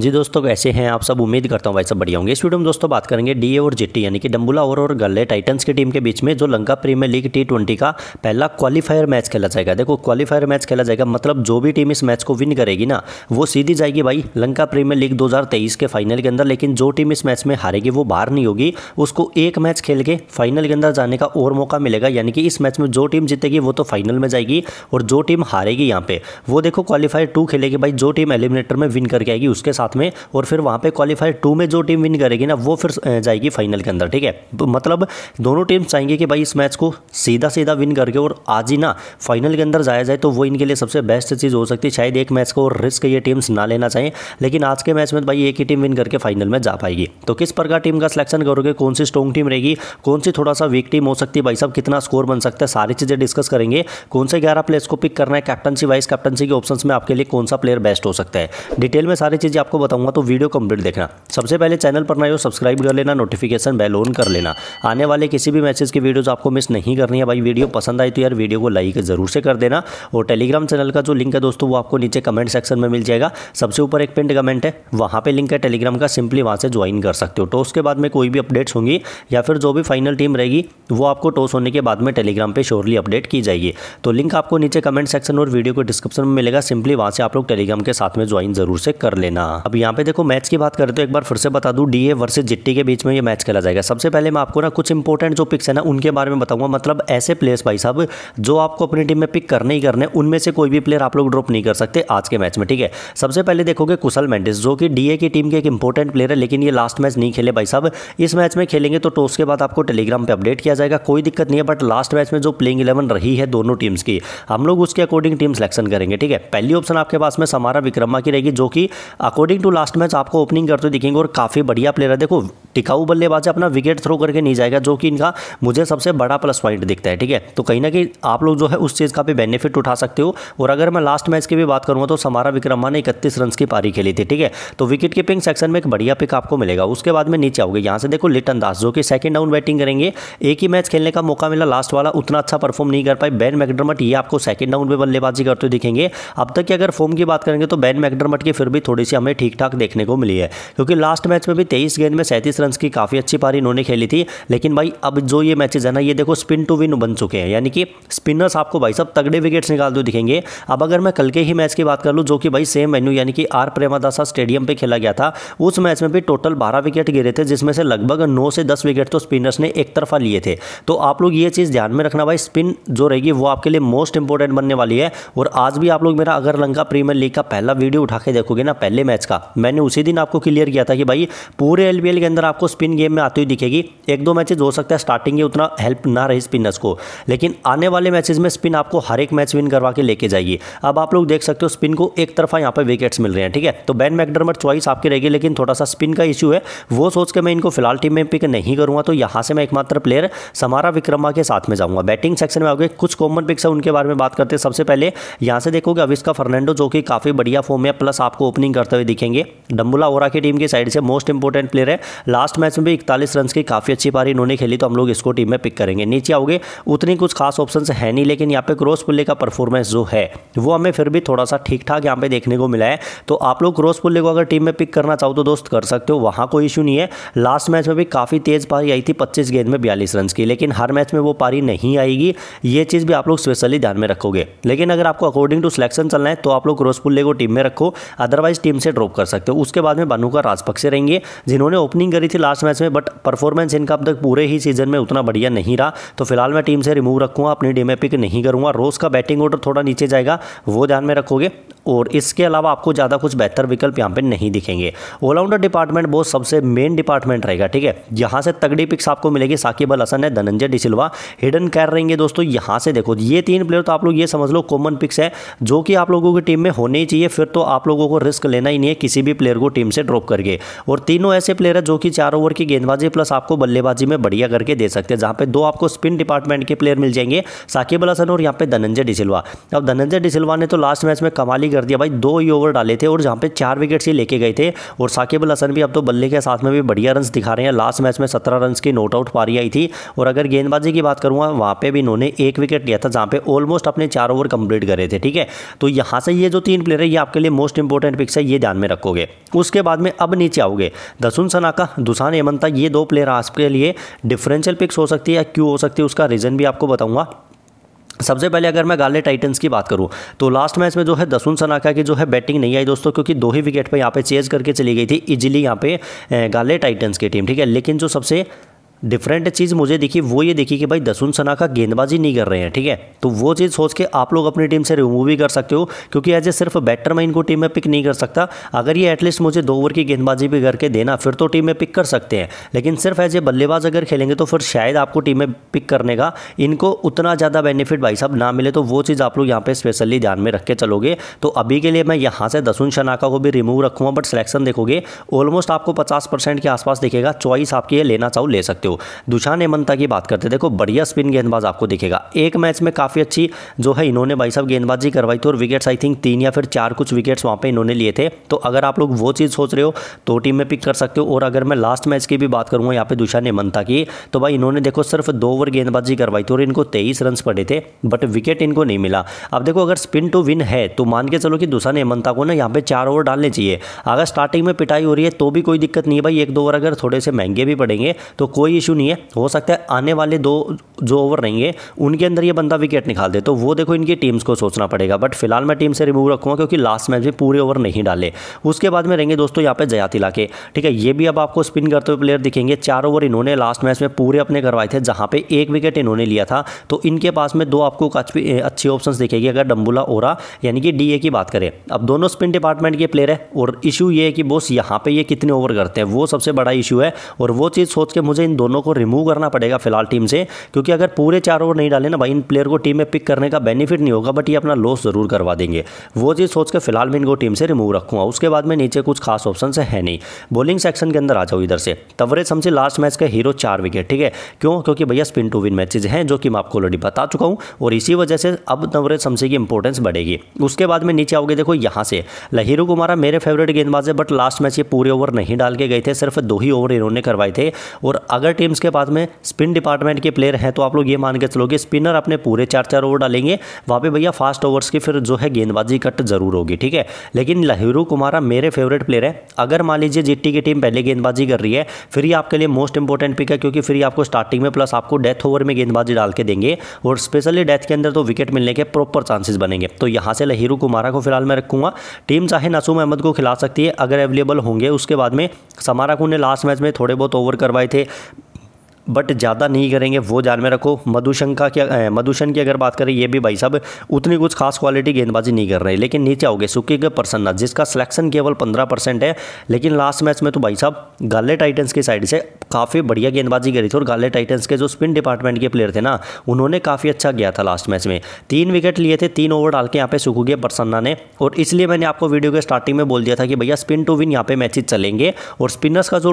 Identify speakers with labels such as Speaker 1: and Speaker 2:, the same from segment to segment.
Speaker 1: जी दोस्तों कैसे हैं आप सब उम्मीद करता हूँ भाई सब बढ़िया होंगे इस वीडियो में दोस्तों बात करेंगे डीए और जीटी यानी कि डम्बुला ओवर और गल्ले टाइटंस की टीम के बीच में जो Lanka Premier League T twenty का पहला क्वालिफायर मैच खेला जाएगा देखो क्वालिफायर मैच खेला जाएगा मतलब जो भी टीम इस मैच को विन करेगी ना वो सीधी जाएगी भाई लंका प्रीमियर लीग दो के फाइनल के अंदर लेकिन जो टीम इस मैच में हारेगी वो बाहर नहीं होगी उसको एक मैच खेल के फाइनल के अंदर जाने का और मौका मिलेगा यानी कि इस मैच में जो टीम जीतेगी वो तो फाइनल में जाएगी और जो टीम हारेगी यहाँ पे वो देखो क्वालिफायर टू खेलेगी भाई जो टीम एलिमिनेटर में विन करके आएगी उसके साथ साथ में और फिर वहां पे क्वालिफाई टू में जो टीम विन करेगी ना वो फिर जाएगी फाइनल के अंदर ठीक है तो मतलब दोनों टीम चाहेंगे कि भाई इस मैच को सीधा सीधा विन करके और आज ही ना फाइनल के अंदर जाया जाए तो वो इनके लिए सबसे बेस्ट चीज़ हो सकती है शायद एक मैच को रिस्क ये टीम्स ना लेना चाहिए लेकिन आज के मैच में भाई एक ही टीम विन करके फाइनल में जा पाएगी तो किस प्रकार टीम का सिलेक्शन करोगे कौन सी स्ट्रॉन्ग टीम रहेगी कौन सी थोड़ा सा वीक टीम हो सकती है भाई साहब कितना स्कोर बन सकता है सारी चीज़ें डिस्कस करेंगे कौन से ग्यारह प्लेयर्स को पिक करना है कैप्टनसी वाइस कैप्टनसी के ऑप्शन में आपके लिए कौन सा प्लेयर बेस्ट हो सकता है डिटेल में सारी चीज़ें आपको आपको बताऊंगा तो वीडियो कंप्लीट देखना सबसे पहले चैनल पर ना सब्सक्राइब कर लेना नोटिफिकेशन बेल ऑन कर लेना आने वाले किसी भी मैसेज की वीडियोज़ आपको मिस नहीं करनी है भाई वीडियो पसंद आई तो यार वीडियो को लाइक जरूर से कर देना और टेलीग्राम चैनल का जो लिंक है दोस्तों वो आपको नीचे कमेंट सेक्शन में मिल जाएगा सबसे ऊपर एक पिंड कमेंट है वहाँ पर लिंक है टेलीग्राम का सिंपली वहाँ से ज्वाइन कर सकते हो टॉस तो के बाद में कोई भी अपडेट्स होंगी या फिर जो भी फाइनल टीम रहेगी वो आपको टॉस होने के बाद में टेलीग्राम पर श्योरली अपडेट की जाएगी तो लिंक आपको नीचे कमेंट सेक्शन और वीडियो को डिस्क्रिप्शन में मिलेगा सिंपली वहां से आप लोग टेलीग्राम के साथ में ज्वाइन जरूर से कर लेना अब यहाँ पे देखो मैच की बात करें तो एक बार फिर से बता दूँ डी ए वर्सेज जिट्टी के बीच में ये मैच खेला जाएगा सबसे पहले मैं आपको ना कुछ इंपॉर्टेंट जो पिक्स है ना उनके बारे में बताऊंगा मतलब ऐसे प्लेयर्स भाई साहब जो आपको अपनी टीम में पिक करने ही करने उनमें से कोई भी प्लेयर आप लोग ड्रॉप नहीं कर सकते आज के मैच में ठीक है सबसे पहले देखोगे कुशल मैंडिस जो कि डी की टीम के एक इंपॉर्टेंट प्लेयर है लेकिन ये लास्ट मैच नहीं खेले भाई साहब इस मैच में खेलेंगे तो टॉस के बाद आपको टेलीग्राम पर अपडेट किया जाएगा कोई दिक्कत नहीं है बट लास्ट मैच में जो प्लेइंग इलेवन रही है दोनों टीम्स की हम लोग उसके अकॉर्डिंग टीम सिलेक्शन करेंगे ठीक है पहली ऑप्शन आपके पास में समारा विक्रमा की रहेगी जो कि according according to last match आपको ओपनिंग करते दिखेंगे और काफ़ी बढ़िया प्लेयर है देखो टिकाऊ बल्लेबाज है अपना विकेट थ्रो करके नहीं जाएगा जो कि इनका मुझे सबसे बड़ा प्लस पॉइंट दिखता है ठीक है तो कहीं ना कहीं आप लोग जो है उस चीज़ का भी बेनिफिट उठा सकते हो और अगर मैं लास्ट मैच की भी बात करूँगा तो समारा विक्रमा ने इकतीस रन की पारी खेली थी ठीक है तो विकेट कीपिंग सेक्शन में एक बढ़िया पिक आपको मिलेगा उसके बाद में नीचे आओगे यहाँ से देखो लिटन दास जो कि सेकंड डाउन बैटिंग करेंगे एक ही मैच खेलने का मौका मिला लास्ट वाला उतना अच्छा परफॉर्म नहीं कर पाए बैन मैकडरमट ये आपको सेकंड डाउन में बल्लेबाजी करते दिखेंगे अब तक की अगर फॉर्म की बात करेंगे तो बैन मैकडरमट की फिर भी थोड़ी सी हमें ठीक ठाक देखने को मिली है क्योंकि लास्ट मैच में भी तेईस गेंद में सैंतीस रन की काफ़ी अच्छी पारी इन्होंने खेली थी लेकिन भाई अब जो ये मैचेज है ना ये देखो स्पिन टू विन बन चुके हैं यानी कि स्पिनर्स आपको भाई सब तगड़े विकेट्स निकालते दो दिखेंगे अब अगर मैं कल के ही मैच की बात कर लूँ जो कि भाई सेम वेन्यू यानी कि आर प्रेमादासा स्टेडियम पर खेला गया था उस मैच में भी टोटल बारह विकेट गिरे थे जिसमें से लगभग नौ से दस विकेट तो स्पिनर्स ने एक तरफा लिए थे तो आप लोग ये चीज़ ध्यान में रखना भाई स्पिन जो रहेगी वो आपके लिए मोस्ट इंपॉर्टेंट बनने वाली है और आज भी आप लोग मेरा अगर लंका प्रीमियर लीग का पहला वीडियो उठा के देखोगे ना पहले मैच का मैंने उसी दिन आपको क्लियर किया था कि भाई पूरे एल के अंदर आपको स्पिन गेम में आती हुई दिखेगी एक दो मैचेज हो सकता है स्टार्टिंग में उतना हेल्प ना रहे स्पिनर्स को लेकिन आने वाले मैचेज में स्पिन आपको हर एक मैच विन करवा के लेके जाएगी अब आप लोग देख सकते हो स्पिन को एक तरफा यहाँ पर विकेट्स मिल रहे हैं ठीक है तो बैन मैकडरमर चॉइस आपकी रहेगी लेकिन थोड़ा सा स्पिन का इशू है वो सोच के मैं इनको फिलहाल टीम में पिक नहीं करूँगा तो यहाँ से मैं एकमात्र प्लेयर समारा विक्रमा के साथ में जाऊँगा बैटिंग सेक्शन में आओगे कुछ कॉमन पिक्स है उनके बारे में बात करते हैं सबसे पहले यहाँ से देखोगे अविस्का फर्नांडो जो कि काफ़ी बढ़िया फॉर्म है प्लस आपको ओपनिंग करते हुए दिखेंगे डम्बुला ओरा की टीम की साइड से मोस्ट इंपॉर्टेंट प्लेयर है लास्ट मैच में भी इकतालीस रन की काफ़ी अच्छी पारी इन्होंने खेली तो हम लोग इसको टीम में पिक करेंगे नीचे आओगे उतनी कुछ खास ऑप्शन है नहीं लेकिन यहाँ पे क्रॉस पुल्ले का परफॉर्मेंस जो है वो हमें फिर भी थोड़ा सा ठीक ठाक यहाँ पे देखने को मिला है तो आप लोग क्रॉस पुल्ले को अगर टीम में पिक करना चाहो तो दोस्त कर सकते हो वहाँ कोई इशू नहीं है लास्ट मैच में भी काफ़ी तेज़ पारी आई थी पच्चीस गेंद में बयालीस रन की लेकिन हर मैच में वो पारी नहीं आएगी ये चीज़ भी आप लोग स्पेशली ध्यान में रखोगे लेकिन अगर आपको अकॉर्डिंग टू सिलेक्शन चलना है तो आप लोग क्रॉस पुल्ले को टीम में रखो अदरवाइज टीम से ड्रॉप आरोप कर सकते हो उसके बाद में बानुका राजपक्षे रहेंगे जिन्होंने ओपनिंग करी थी लास्ट मैच में बट परफॉर्मेंस इनका अब तक पूरे ही सीजन में उतना बढ़िया नहीं रहा तो फिलहाल मैं टीम से रिमूव रखूंगा अपनी टीम पिक नहीं करूंगा रोज़ का बैटिंग ऑर्डर थोड़ा नीचे जाएगा वो ध्यान में रखोगे और इसके अलावा आपको ज़्यादा कुछ बेहतर विकल्प यहाँ पे नहीं दिखेंगे ऑलराउंडर डिपार्टमेंट वो सबसे मेन डिपार्टमेंट रहेगा ठीक है यहाँ से तगड़ी पिक्स आपको मिलेगी साकिब अल हसन है धनंजय डिसिल्वा हिडन कैर रहेंगे दोस्तों यहाँ से देखो ये तीन प्लेयर तो आप लोग ये समझ लो कॉमन पिक्स है जो कि आप लोगों की टीम में होने ही चाहिए फिर तो आप लोगों को रिस्क लेना ही नहीं है किसी भी प्लेयर को टीम से ड्रॉप करके और तीनों ऐसे प्लेयर है जो कि चार ओवर की गेंदबाजी प्लस आपको बल्लेबाजी में बढ़िया करके दे सकते हैं जहाँ पे दो आपको स्पिन डिपार्टमेंट के प्लेयर मिल जाएंगे साकिब अल हसन और यहाँ पे धनंजय डिसिल्वा अब धनंजय डिसिल्वा ने तो लास्ट मैच में कमाली कर दिया भाई दो ही ओवर डाले थे और जहाँ पे चार विकेट्स ही लेके गए थे और साकिब अल हसन भी अब तो बल्ले के साथ में भी बढ़िया रन दिखा रहे हैं लास्ट मैच में सत्रह रन की नोट आउट पारी आई थी और अगर गेंदबाजी की बात करूँगा वहाँ पर भी इन्होंने एक विकेट लिया था जहाँ पे ऑलमोस्ट अपने चार ओवर कंप्लीट करे थे ठीक है तो यहाँ से ये जो तीन प्लेयर है ये आपके लिए मोस्ट इंपॉर्टेंट पिक्स है ये ध्यान में रखोगे उसके बाद में अब नीचे आओगे दसुन सनाका दुसान हेमंता ये दो प्लेयर आपके लिए डिफरेंशियल पिक्स हो सकती है या क्यों हो सकती है उसका रीज़न भी आपको बताऊंगा सबसे पहले अगर मैं गाले टाइटंस की बात करूं तो लास्ट मैच में जो है दसुन सनाका की जो है बैटिंग नहीं आई दोस्तों क्योंकि दो ही विकेट पर यहाँ पे चेज करके चली गई थी इजीली यहाँ पे गाले टाइटंस की टीम ठीक है लेकिन जो सबसे डिफरेंट चीज़ मुझे दिखी वो ये देखी कि भाई दसुन सनाखा गेंदबाजी नहीं कर रहे हैं ठीक है तो वो चीज़ सोच के आप लोग अपनी टीम से रिमूव भी कर सकते हो क्योंकि एज ए सिर्फ बैटर मैं इनको टीम में पिक नहीं कर सकता अगर ये एटलीस्ट मुझे दो ओवर की गेंदबाजी भी करके देना फिर तो टीम में पिक कर सकते हैं लेकिन सिर्फ एज ए बल्लेबाज अगर खेलेंगे तो फिर शायद आपको टीम में पिक करने का इनको उतना ज़्यादा बेनिफिट भाई साहब ना मिले तो वो चीज़ आप लोग यहाँ पर स्पेशली ध्यान में रख के चलोगे तो अभी के लिए मैं यहाँ से दसुन शनाखा को भी रिमूव रखूँगा बट सिलेक्शन देखोगे ऑलमोस्ट आपको पचास के आसपास दिखेगा चॉइस आपकी लेना चाहो ले सकते चाहते हो दुशान हेमंता की बात करते देखो बढ़िया स्पिन गेंदबाज आपको दिखेगा एक मैच में काफ़ी अच्छी जो है इन्होंने भाई साहब गेंदबाजी करवाई थी और विकेट्स आई थिंक तीन या फिर चार कुछ विकेट्स वहाँ पर इन्होंने लिए थे तो अगर आप लोग वो चीज़ सोच रहे हो तो टीम में पिक कर सकते हो और अगर मैं लास्ट मैच की भी बात करूँगा यहाँ पर दुशान हेमंता की तो भाई इन्होंने देखो सिर्फ दो ओवर गेंदबाजी करवाई थी और इनको तेईस रन पड़े थे बट विकेट इनको नहीं मिला अब देखो अगर स्पिन टू विन है तो मान के चलो कि दुशान हेमंता को ना यहाँ पे चार ओवर डालने चाहिए अगर स्टार्टिंग में पिटाई हो रही है तो भी कोई दिक्कत नहीं है भाई एक दो ओवर अगर थोड़े से महंगे भी पड़ेंगे तो कोई कोई इशू नहीं है हो सकता है आने वाले दो जो ओवर रहेंगे उनके अंदर ये बंदा विकेट निकाल दे तो वो देखो इनकी टीम्स को सोचना पड़ेगा बट फिलहाल मैं टीम से रिमूव रखूँगा क्योंकि लास्ट मैच में पूरे ओवर नहीं डाले उसके बाद में रहेंगे दोस्तों यहाँ पे जयाति के ठीक है ये भी अब आपको स्पिन करते हुए प्लेयर दिखेंगे चार ओवर इन्होंने लास्ट मैच में पूरे अपने करवाए थे जहाँ पर एक विकेट इन्होंने लिया था तो इनके पास में दो आपको अच्छी ऑप्शन दिखेगी अगर डम्बुला ओरा यानी कि डी की बात करें अब दोनों स्पिन डिपार्टमेंट के प्लेयर है और इशू ये है कि बोस यहाँ पर ये कितने ओवर करते हैं वो सबसे बड़ा इशू है और वो चीज़ सोच के मुझे इन दोनों दोनों को रिमूव करना पड़ेगा फिलहाल टीम से क्योंकि अगर पूरे चार ओवर नहीं डाले ना भाई इन प्लेयर को टीम में पिक करने का बेनिफिट नहीं होगा बट ये अपना लॉस ज़रूर करवा देंगे वो चीज़ सोच के फिलहाल मैं इनको टीम से रिमूव रखूँगा उसके बाद में नीचे कुछ खास ऑप्शन है नहीं बॉलिंग सेक्शन के अंदर आ जाओ इधर से तवरेज समझे लास्ट मैच का हीरो चार विकेट ठीक है क्यों क्योंकि भैया स्पिन टू विन मैचेज हैं जो कि मैं आपको ऑलरेडी बता चुका हूँ और इसी वजह से अब तवरेज समसी की इंपॉर्टेंस बढ़ेगी उसके बाद में नीचे आओगे देखो यहाँ से लहीरू कुमारा मेरे फेवरेट गेंदबाज है बट लास्ट मैच ये पूरे ओवर नहीं डाल के गए थे सिर्फ दो ही ओवर इन्होंने करवाए थे और अगर टीम्स के पास में स्पिन डिपार्टमेंट के प्लेयर हैं तो आप लोग ये मान के चलोगे स्पिनर अपने पूरे चार चार ओवर डालेंगे वहाँ पे भैया फास्ट ओवर्स की फिर जो है गेंदबाजी कट जरूर होगी ठीक है लेकिन लहरू कुमारा मेरे फेवरेट प्लेयर है अगर मान लीजिए जीटी की टीम पहले गेंदबाजी कर रही है फिर ये आपके लिए मोस्ट इंपॉर्टेंट पिक है क्योंकि फिर आपको स्टार्टिंग में प्लस आपको डेथ ओवर में गेंदबाजी डाल के देंगे और स्पेशली डेथ के अंदर तो विकेट मिलने के प्रॉपर चांसेस बनेंगे तो यहाँ से लहरू कुमारा को फिलहाल मैं रखूंगा टीम चाहे नसूम अहमद को खिला सकती है अगर अवेलेबल होंगे उसके बाद में समारा ने लास्ट मैच में थोड़े बहुत ओवर करवाए थे बट ज़्यादा नहीं करेंगे वो जान में रखो मधुशंका की मधुशन की अगर बात करें ये भी भाई साहब उतनी कुछ खास क्वालिटी गेंदबाजी नहीं कर रहे लेकिन नीचे आओगे सुकी के प्रसन्ना जिसका सिलेक्शन केवल पंद्रह परसेंट है लेकिन लास्ट मैच में तो भाई साहब गाले टाइटन्स की साइड से काफ़ी बढ़िया गेंदबाजी करी थी और गाले टाइटन्स के जो स्पिन डिपार्टमेंट के प्लेयर थे ना उन्होंने काफ़ी अच्छा किया था लास्ट मैच में तीन विकेट लिए थे तीन ओवर डाल के यहाँ पे सुखुगे प्रसन्ना ने और इसलिए मैंने आपको वीडियो के स्टार्टिंग में बोल दिया था कि भैया स्पिन टू विन यहाँ पे मैचेज चलेंगे और स्पिनर्स का जो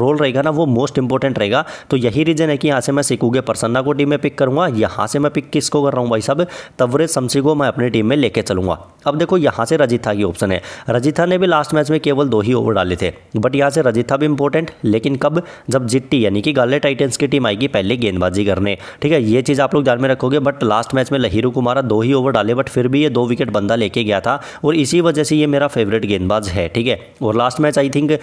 Speaker 1: रोल रहेगा ना वो मोस्ट इंपॉर्टेंट रहेगा तो यही रीजन है कि यहाँ से मैं सिकुगे प्रसन्ना को टीम में पिक करूँगा यहाँ से मैं पिक किसको कर रहा हूँ भाई साहब तवरेज शमसी को मैं अपनी टीम में लेके चलूँगा अब देखो यहाँ से रजिथा की ऑप्शन है रजिथा ने भी लास्ट मैच में केवल दो ही ओवर डाले थे बट यहाँ से रजिथा भी इंपॉर्टेंट लेकिन कब जब जिट्टी यानी कि गाले टाइटन्स की टीम आएगी पहले गेंदबाजी करने ठीक है ये चीज़ आप लोग ध्यान में रखोगे बट लास्ट मैच में लहीरू कुमारा दो ही ओवर डाले बट फिर भी ये दो विकेट बंदा लेके गया था और इसी वजह से ये मेरा फेवरेट गेंदबाज है ठीक है और last match I think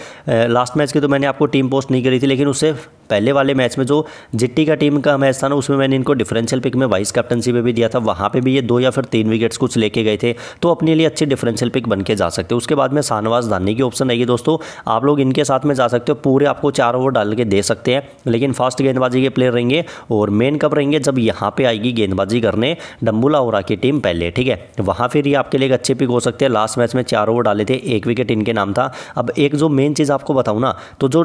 Speaker 1: last match की तो मैंने आपको टीम पोस्ट नहीं करी थी लेकिन उससे पहले वाले मैच में जो जिट्टी का टीम का मैच था ना उसमें मैंने इनको डिफरेंशियल पिक में वाइस कैप्टनशिप पे भी दिया था वहाँ पर भी ये दो या फिर तीन विकेट्स कुछ लेके गए थे तो अपने लिए अच्छी डिफरेंशियल पिक बन के जा सकते हो उसके बाद में शाहनवाज धानी की ऑप्शन आएगी दोस्तों आप लोग इनके साथ में जा सकते हो पूरे आपको चार ओवर डाल के दे सकते हैं लेकिन फास्ट गेंदबाजी के प्लेयर रहेंगे और मेन कप रहेंगे जब यहाँ पर आएगी गेंदबाजी करने डम्बुला ओरा की टीम पहले ठीक है वहाँ फिर ये आपके लिए अच्छे पिक हो सकते हैं लास्ट मैच में चार ओवर डाले थे एक विकेट इनके नाम था अब एक जो मेन चीज़ आपको बताऊँ ना तो जो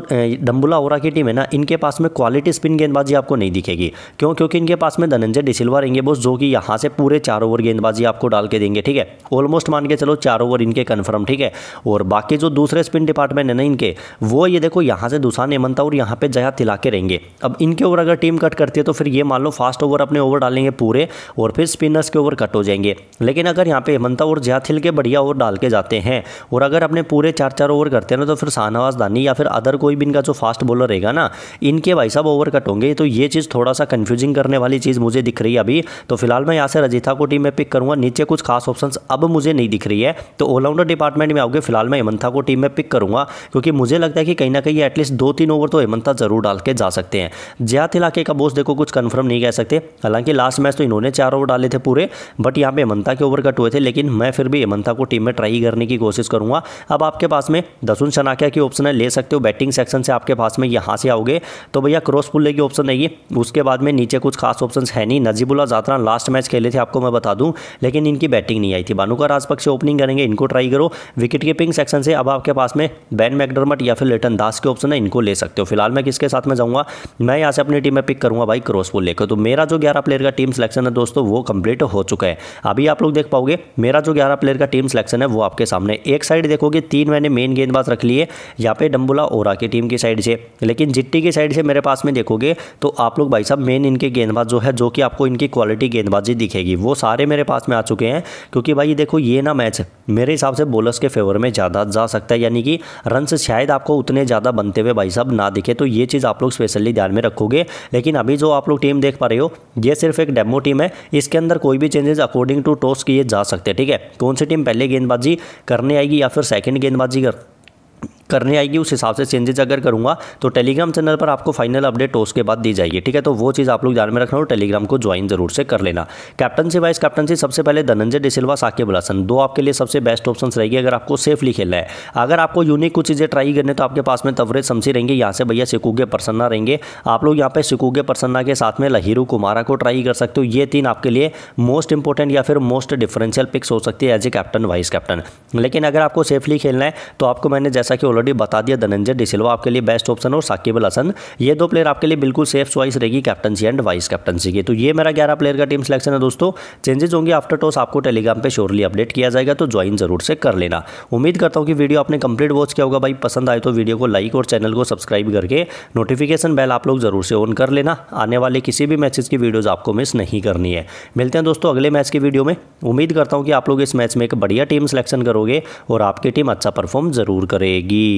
Speaker 1: डम्बुला ओरा की टीम है ना इनके पास में क्वालिटी स्पिन गेंदबाजी आपको नहीं दिखेगी क्यों क्योंकि इनके पास में धनंजय डिसिल्वा रहेंगे बोस जो कि यहाँ से पूरे चार ओवर गेंदबाजी आपको डाल के देंगे ठीक है ऑलमोस्ट मान के चलो चार ओवर इनके कन्फर्म ठीक है और बाकी जो दूसरे स्पिन डिपार्टमेंट है ना इनके वो ये देखो यहाँ से दुसान हेमंता और यहाँ पर जया तिला के रहेंगे अब इनके ओवर अगर टीम कट करती है तो फिर ये मान लो फास्ट ओवर अपने ओवर डालेंगे पूरे और फिर स्पिनर्स के ओवर कट हो जाएंगे लेकिन अगर यहाँ पे हेमंता और जया थिल के बढ़िया ओवर डाल के जाते हैं और अगर अपने पूरे चार चार ओवर करते हैं ना तो फिर शाहनवाज दानी या फिर अदर कोई भी इनका जो फास्ट बॉलर रहेगा ना इनके भाई साहब ओवर कट होंगे तो ये चीज़ थोड़ा सा कन्फ्यूजिंग करने वाली चीज़ मुझे दिख रही है अभी तो फिलहाल मैं यहाँ से रजिथा को टीम में पिक करूँगा नीचे कुछ खास ऑप्शन अब अब मुझे नहीं दिख रही है तो ऑलराउंडर डिपार्टमेंट में आओगे फिलहाल मैं हेमंथा को टीम में पिक करूंगा क्योंकि मुझे लगता है कि कहीं ना कहीं एटलीस्ट दो तीन ओवर तो हेमंथा जरूर डाल के जा सकते हैं ज्यात इलाके का बोस देखो कुछ कन्फर्म नहीं कह सकते हालांकि लास्ट मैच तो इन्होंने चार ओवर डाले थे पूरे बट यहाँ पे हेमंथा के ओवर कट हुए थे लेकिन मैं फिर भी हेमंथा को टीम में ट्राई करने की कोशिश करूंगा अब आपके पास में दसुन शनाकिया की ऑप्शन है ले सकते हो बैटिंग सेक्शन से आपके पास में यहाँ से आओगे तो भैया क्रॉस पुल्ले की ऑप्शन नहीं है उसके बाद में नीचे कुछ खास ऑप्शन है नहीं नजीबुल्ला जात्रा लास्ट मैच खेले थे आपको मैं बता दूँ लेकिन इनकी बैटिंग नहीं आई थी भानुका राजपक्ष ओपनिंग करेंगे इनको ट्राई करो विकेट कीपिंग सेक्शन से अब आपके पास में बैन मैकडरमट या फिर लेटन दास के ऑप्शन है इनको ले सकते हो फिलहाल मैं किसके साथ में जाऊँगा मैं यहाँ से अपनी टीम में पिक करूँगा भाई क्रॉसपुल लेकर तो मेरा जो ग्यारह प्लेयर का टीम सिलेक्शन है दोस्तों वो कंप्लीट हो चुका है अभी आप लोग देख पाओगे मेरा जो ग्यारह प्लेयर का टीम सिलेक्शन है वो आपके सामने एक साइड देखोगे तीन मैंने मेन गेंदबाज रख लिए यहाँ पे डम्बुला ओरा की टीम की साइड से लेकिन जिट्टी की साइड से मेरे पास में देखोगे तो आप लोग भाई साहब मेन इनके गेंदबाज जो है जो कि आपको इनकी क्वालिटी गेंदबाजी दिखेगी वो सारे मेरे पास में आ चुके हैं क्योंकि भाई देखो ये ना मैच मेरे हिसाब से बॉलर्स के फेवर में ज़्यादा जा सकता है यानी कि रन शायद आपको उतने ज़्यादा बनते हुए भाई साहब ना दिखे तो ये चीज़ आप लोग स्पेशली ध्यान में रखोगे लेकिन अभी जो आप लोग टीम देख पा रहे हो ये सिर्फ एक डेमो टीम है इसके अंदर कोई भी चेंजेस अकॉर्डिंग टू टॉस किए जा सकते हैं ठीक है कौन सी टीम पहले गेंदबाजी करने आएगी या फिर सेकेंड गेंदबाजी कर करने आएगी उस हिसाब से चेंजेज अगर करूँगा तो टेलीग्राम चैनल पर आपको फाइनल अपडेट के बाद दी जाएगी ठीक है तो वो चीज़ आप लोग ध्यान में रखना हो टेलीग्राम को ज्वाइन जरूर से कर लेना कैप्टनसी वाइस कैप्टनसी सबसे पहले धनंजय डिसिल्वा साकिब हसन दो आपके लिए सबसे बेस्ट ऑप्शन रहेगी अगर आपको सेफली खेलना है अगर आपको यूनिक कुछ चीज़ें ट्राई करने तो आपके पास में तवरेज समसी रहेंगे यहाँ से भैया सिकूगे प्रसन्ना रहेंगे आप लोग यहाँ पे सिकूगे प्रसन्ना के साथ में लहीरू कुमारा को ट्राई कर सकते हो ये तीन आपके लिए मोस्ट इंपॉर्टेंट या फिर मोस्ट डिफरेंशियल पिक्स हो सकती है as a captain vice captain लेकिन अगर आपको सेफली खेलना है तो आपको मैंने जैसा कि ऑलरेडी ऑलरेडी बता दिया धनंजय डिसिल्वा आपके लिए बेस्ट ऑप्शन और साकिब अल हसन ये दो प्लेयर आपके लिए बिल्कुल सेफ चॉइस रहेगी कैप्टनसी एंड वाइस कैप्टनसी की तो ये मेरा ग्यारह प्लेयर का टीम सिलेक्शन है दोस्तों चेंजेस होंगे आफ्टर टॉस आपको टेलीग्राम पर श्योरली अपडेट किया जाएगा तो ज्वाइन जरूर से कर लेना उम्मीद करता हूँ कि वीडियो आपने कंप्लीट वॉच किया होगा भाई पसंद आए तो वीडियो को लाइक और चैनल को सब्सक्राइब करके नोटिफिकेशन बेल आप लोग जरूर से ऑन कर लेना आने वाले किसी भी मैचेस की वीडियोज़ आपको मिस नहीं करनी है मिलते हैं दोस्तों अगले मैच की वीडियो में उम्मीद करता हूँ कि आप लोग इस मैच में एक बढ़िया टीम सिलेक्शन करोगे और आपकी टीम अच्छा परफॉर्म जरूर करेगी